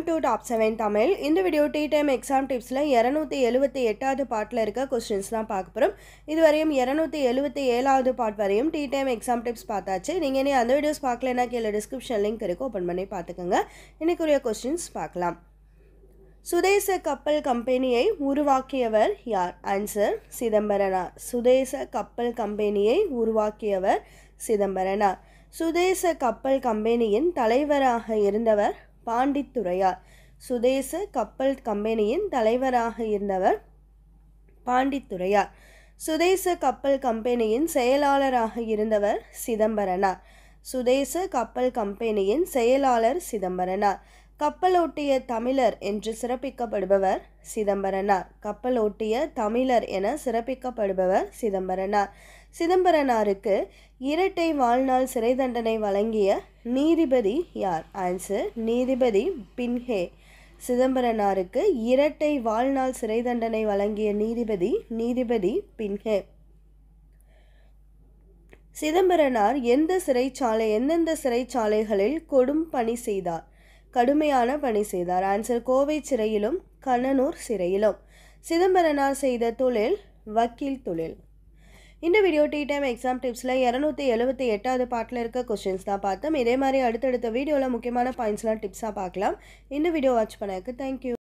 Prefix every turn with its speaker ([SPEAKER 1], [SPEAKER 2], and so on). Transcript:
[SPEAKER 1] welcome to top seven Tamil இந்த video tea time exam டிப்ஸில் இரநூத்தி எழுபத்தி எட்டாவது பாட்டில் இருக்க கொஸ்டின்ஸ் பார்க்க போகிறோம் இதுவரையும் இரநூத்தி எழுபத்தி ஏழாவது பாட் வரையும் டீ டைம் எக்ஸாம் டிப்ஸ் பார்த்தாச்சு நீங்கள் இனி அந்த வீடியோஸ் பார்க்கலன்னா கீழே டிஸ்கிரிப்ஷன் லிங்க் இருக்குது ஓப்பன் பண்ணி பார்த்துக்கோங்க இன்றைக்குரிய கொஸ்டின்ஸ் பார்க்கலாம் சுதேச கப்பல் கம்பெனியை உருவாக்கியவர் யார் ஆன்சர் சிதம்பரனா சுதேச கப்பல் கம்பெனியை உருவாக்கியவர் சிதம்பரனா சுதேச கப்பல் கம்பெனியின் தலைவராக இருந்தவர் பாண்டித்துறையார் சுதேச கப்பல் கம்பெனியின் தலைவராக இருந்தவர் பாண்டித்துறையார் சுதேச கப்பல் கம்பெனியின் செயலாளராக இருந்தவர் சிதம்பரனார் சுதேச கப்பல் கம்பெனியின் செயலாளர் சிதம்பரனார் கப்பலோட்டிய தமிழர் என்று சிறப்பிக்கப்படுபவர் சிதம்பரனார் கப்பலோட்டிய தமிழர் என சிறப்பிக்கப்படுபவர் சிதம்பரனார் சிதம்பரனாருக்கு இரட்டை வாழ்நாள் சிறை தண்டனை வழங்கிய நீதிபதி யார் ஆன்சர் நீதிபதி பின்ஹே சிதம்பரனாருக்கு இரட்டை வாழ்நாள் சிறை தண்டனை வழங்கிய நீதிபதி நீதிபதி பின்ஹே சிதம்பரனார் எந்த சிறைச்சாலை எந்தெந்த சிறைச்சாலைகளில் கொடும் பணி செய்தார் கடுமையான பணி செய்தார் ஆன்சர் கோவை சிறையிலும் கண்ணனூர் சிறையிலும் சிதம்பரனார் செய்த தொழில் வக்கீல் தொழில் இந்த வீடியோ டீ டைம் எக்ஸாம் டிப்ஸில் இரநூத்தி எழுபத்தி எட்டாவது பாட்டில் இருக்க கொஷின்ஸ் தான் பார்த்தோம் இதே மாதிரி அடுத்தடுத்த வீடியோவில் முக்கியமான பாயிண்ட்ஸ்லாம் டிப்ஸாக பார்க்கலாம் இந்த வீடியோ வாட்ச் பண்ணக்கு தேங்க்யூ